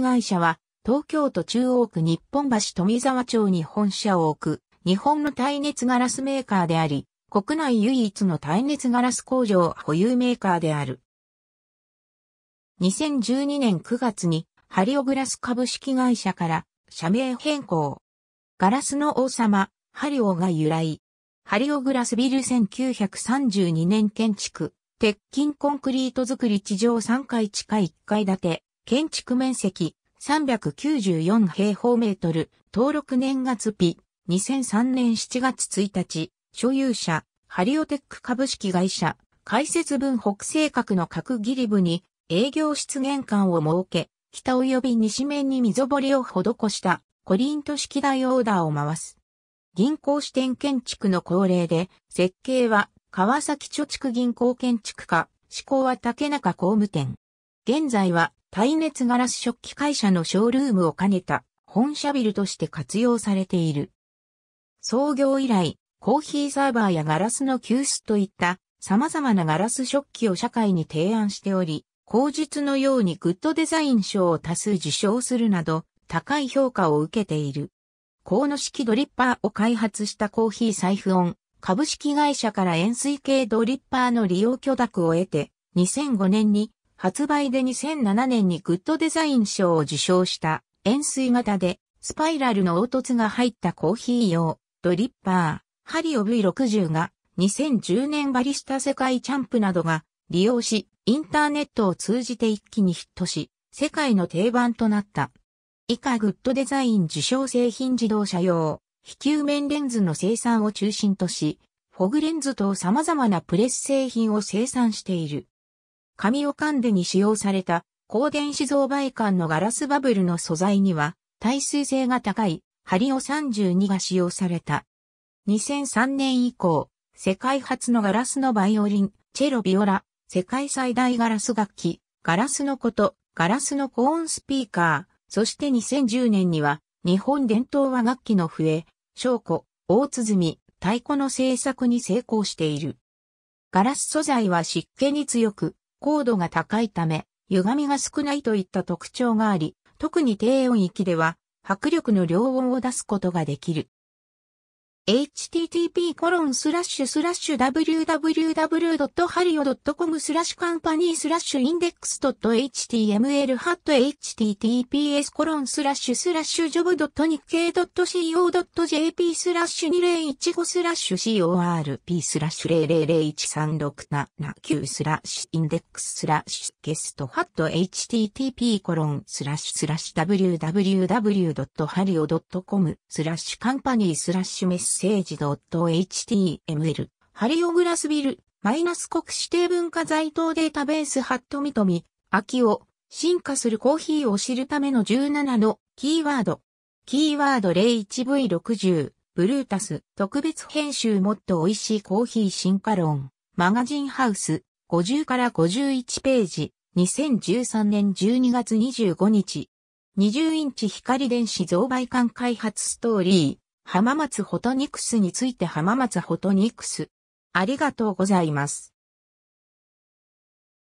会社は、東京都中央区日本橋富沢町に本社を置く、日本の耐熱ガラスメーカーであり、国内唯一の耐熱ガラス工場保有メーカーである。2012年9月に、ハリオグラス株式会社から社名変更。ガラスの王様、ハリオが由来。ハリオグラスビル1932年建築、鉄筋コンクリート造り地上3階地下1階建て、建築面積394平方メートル、登録年月日2003年7月1日、所有者、ハリオテック株式会社、解説分北西角の角ギリ部に営業出現館を設け、北及び西面に溝掘りを施したコリント式大オーダーを回す。銀行支店建築の恒例で、設計は川崎貯蓄銀行建築家、思考は竹中工務店。現在は耐熱ガラス食器会社のショールームを兼ねた本社ビルとして活用されている。創業以来、コーヒーサーバーやガラスの急須といった様々なガラス食器を社会に提案しており、口述のようにグッドデザイン賞を多数受賞するなど、高い評価を受けている。河野式ドリッパーを開発したコーヒーサイフオン、株式会社から円錐系ドリッパーの利用許諾を得て、2005年に発売で2007年にグッドデザイン賞を受賞した円錐型でスパイラルの凹凸が入ったコーヒー用ドリッパー、ハリオ V60 が2010年バリスタ世界チャンプなどが利用し、インターネットを通じて一気にヒットし、世界の定番となった。以下グッドデザイン受賞製品自動車用、非球面レンズの生産を中心とし、フォグレンズと様々なプレス製品を生産している。紙を噛んでに使用された、光電子造媒管のガラスバブルの素材には、耐水性が高い、ハリオ32が使用された。2003年以降、世界初のガラスのバイオリン、チェロビオラ、世界最大ガラス楽器、ガラスのこと、ガラスのコーンスピーカー、そして2010年には、日本伝統和楽器の笛、小鼓、大鼓、太鼓の製作に成功している。ガラス素材は湿気に強く、高度が高いため、歪みが少ないといった特徴があり、特に低音域では、迫力の両音を出すことができる。http://www.hario.com スラッシュカンパニースラッシュインデックス .html ハット https コロンスラッシュスラッシュジョブ .nikkei.co.jp スラッシュ2015スラッシュ corp スラッシュ000136779スラッシュインデックススラッシュゲストハット http コロンスラッシュスラッシュ www.hario.com スラッシュカンパニースラッシュメス政治 .html、ハリオグラスビル、マイナス国指定文化財等データベースハットミトミ、秋を進化するコーヒーを知るための17のキーワード。キーワード 01V60、ブルータス、特別編集もっと美味しいコーヒー進化論、マガジンハウス、50から51ページ、2013年12月25日。20インチ光電子増倍管開発ストーリー浜松ホトニクスについて浜松ホトニクス。ありがとうございます。